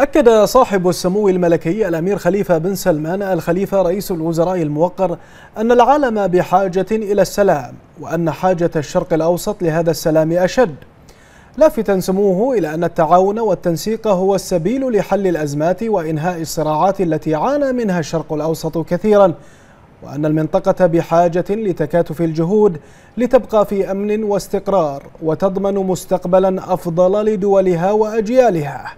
أكد صاحب السمو الملكي الأمير خليفة بن سلمان الخليفة رئيس الوزراء الموقر أن العالم بحاجة إلى السلام وأن حاجة الشرق الأوسط لهذا السلام أشد لافتا سموه إلى أن التعاون والتنسيق هو السبيل لحل الأزمات وإنهاء الصراعات التي عانى منها الشرق الأوسط كثيرا وأن المنطقة بحاجة لتكاتف الجهود لتبقى في أمن واستقرار وتضمن مستقبلا أفضل لدولها وأجيالها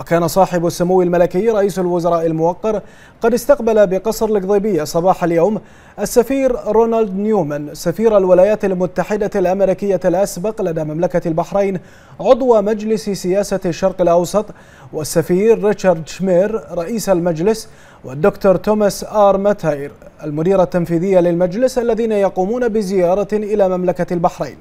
وكان صاحب السمو الملكي رئيس الوزراء الموقر قد استقبل بقصر القضيبية صباح اليوم السفير رونالد نيومان سفير الولايات المتحدة الأمريكية الأسبق لدى مملكة البحرين عضو مجلس سياسة الشرق الأوسط والسفير ريتشارد شمير رئيس المجلس والدكتور توماس آر متاير المدير التنفيذي للمجلس الذين يقومون بزيارة إلى مملكة البحرين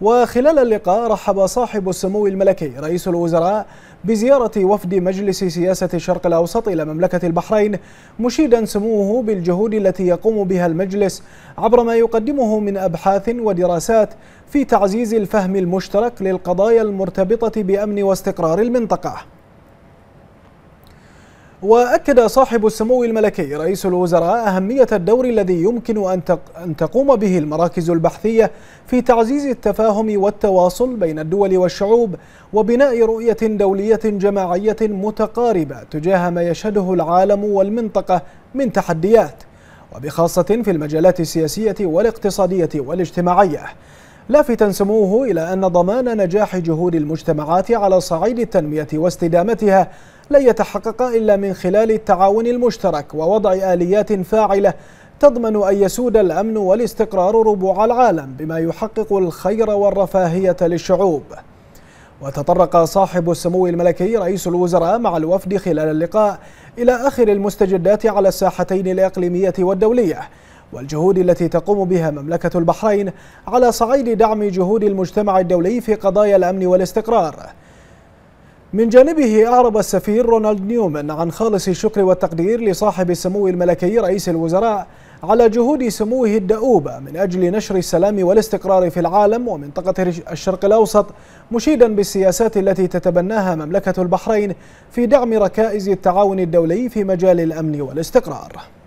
وخلال اللقاء رحب صاحب السمو الملكي رئيس الوزراء بزيارة وفد مجلس سياسة الشرق الأوسط إلى مملكة البحرين مشيدا سموه بالجهود التي يقوم بها المجلس عبر ما يقدمه من أبحاث ودراسات في تعزيز الفهم المشترك للقضايا المرتبطة بأمن واستقرار المنطقة وأكد صاحب السمو الملكي رئيس الوزراء أهمية الدور الذي يمكن أن تقوم به المراكز البحثية في تعزيز التفاهم والتواصل بين الدول والشعوب وبناء رؤية دولية جماعية متقاربة تجاه ما يشهده العالم والمنطقة من تحديات وبخاصة في المجالات السياسية والاقتصادية والاجتماعية لافتا سموه إلى أن ضمان نجاح جهود المجتمعات على صعيد التنمية واستدامتها لن يتحقق إلا من خلال التعاون المشترك ووضع آليات فاعلة تضمن أن يسود الأمن والاستقرار ربوع العالم بما يحقق الخير والرفاهية للشعوب وتطرق صاحب السمو الملكي رئيس الوزراء مع الوفد خلال اللقاء إلى آخر المستجدات على الساحتين الإقليمية والدولية والجهود التي تقوم بها مملكة البحرين على صعيد دعم جهود المجتمع الدولي في قضايا الأمن والاستقرار من جانبه أعرب السفير رونالد نيومان عن خالص الشكر والتقدير لصاحب السمو الملكي رئيس الوزراء على جهود سموه الدؤوبة من أجل نشر السلام والاستقرار في العالم ومنطقة الشرق الأوسط مشيدا بالسياسات التي تتبناها مملكة البحرين في دعم ركائز التعاون الدولي في مجال الأمن والاستقرار